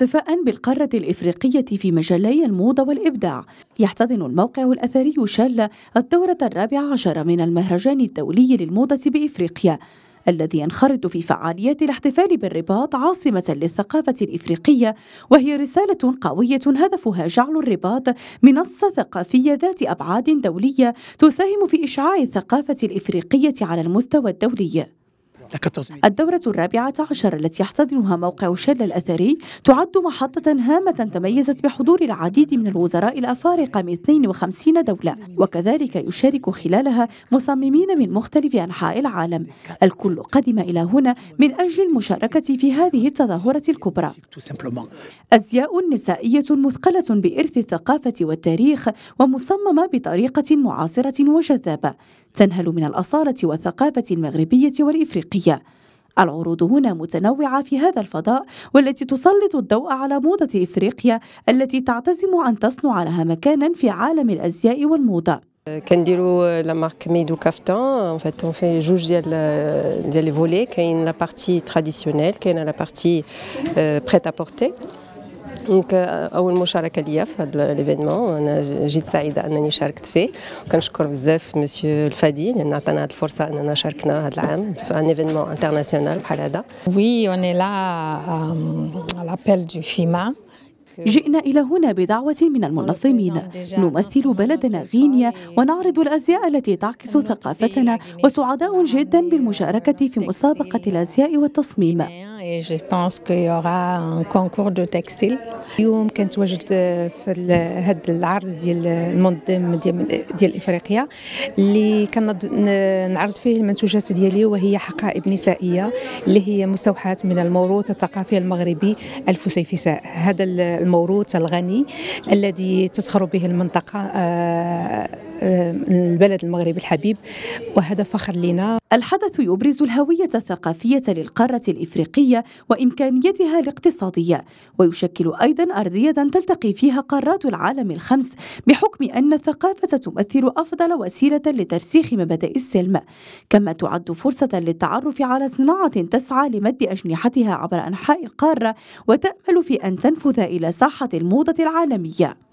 احتفاء بالقارة الإفريقية في مجالي الموضة والإبداع يحتضن الموقع الأثري شالة الدورة الرابعة عشر من المهرجان الدولي للموضة بإفريقيا الذي ينخرط في فعاليات الاحتفال بالرباط عاصمة للثقافة الإفريقية وهي رسالة قوية هدفها جعل الرباط منصة ثقافية ذات أبعاد دولية تساهم في إشعاع الثقافة الإفريقية على المستوى الدولي الدورة الرابعة عشر التي يحتضنها موقع شل الأثري تعد محطة هامة تميزت بحضور العديد من الوزراء الأفارقة من 52 دولة وكذلك يشارك خلالها مصممين من مختلف أنحاء العالم الكل قدم إلى هنا من أجل المشاركة في هذه التظاهرة الكبرى أزياء نسائية مثقلة بإرث الثقافة والتاريخ ومصممة بطريقة معاصرة وجذابة تنهل من الأصالة والثقافة المغربية والإفريقية العروض هنا متنوعة في هذا الفضاء والتي تسلط الضوء على موضة إفريقيا التي تعتزم أن تصنع لها مكانا في عالم الأزياء والموضة كنديروا لا مارك ميدو كافتان ان فيت اون في جوج ديال ديال لي فولي كاين لا بارتي تراديسيونيل كاين لا بارتي بريت ا بورتي دونك euh, اول مشاركه ليا في هذا ليفينمون انا جيت سعيده انني شاركت فيه وكنشكر بزاف مسيو الفادي لان عطانا هذه الفرصه اننا شاركنا هذا العام في ان ايفينمون انترناسيونال بحال هذا وي اون لا لابيل دو فيما جئنا إلى هنا بدعوة من المنظمين نمثل بلدنا غينيا ونعرض الأزياء التي تعكس ثقافتنا وسعداء جدا بالمشاركة في مسابقة الأزياء والتصميم et je pense qu'il y aura un concours de textile. اليوم كنتواجد في هذا العرض ديال المنظم ديال افريقيا اللي كنعرض فيه المنتوجات ديالي وهي حقائب نسائيه اللي هي مستوحاه من الموروث الثقافي المغربي الفسيفساء هذا الموروث الغني الذي تزخر به المنطقه آه، البلد المغربي الحبيب وهذا فخر لنا الحدث يبرز الهوية الثقافية للقارة الإفريقية وإمكانيتها الاقتصادية ويشكل أيضا أرضية تلتقي فيها قارات العالم الخمس بحكم أن الثقافة تمثل أفضل وسيلة لترسيخ مبادئ السلم كما تعد فرصة للتعرف على صناعة تسعى لمد أجنحتها عبر أنحاء القارة وتأمل في أن تنفذ إلى ساحة الموضة العالمية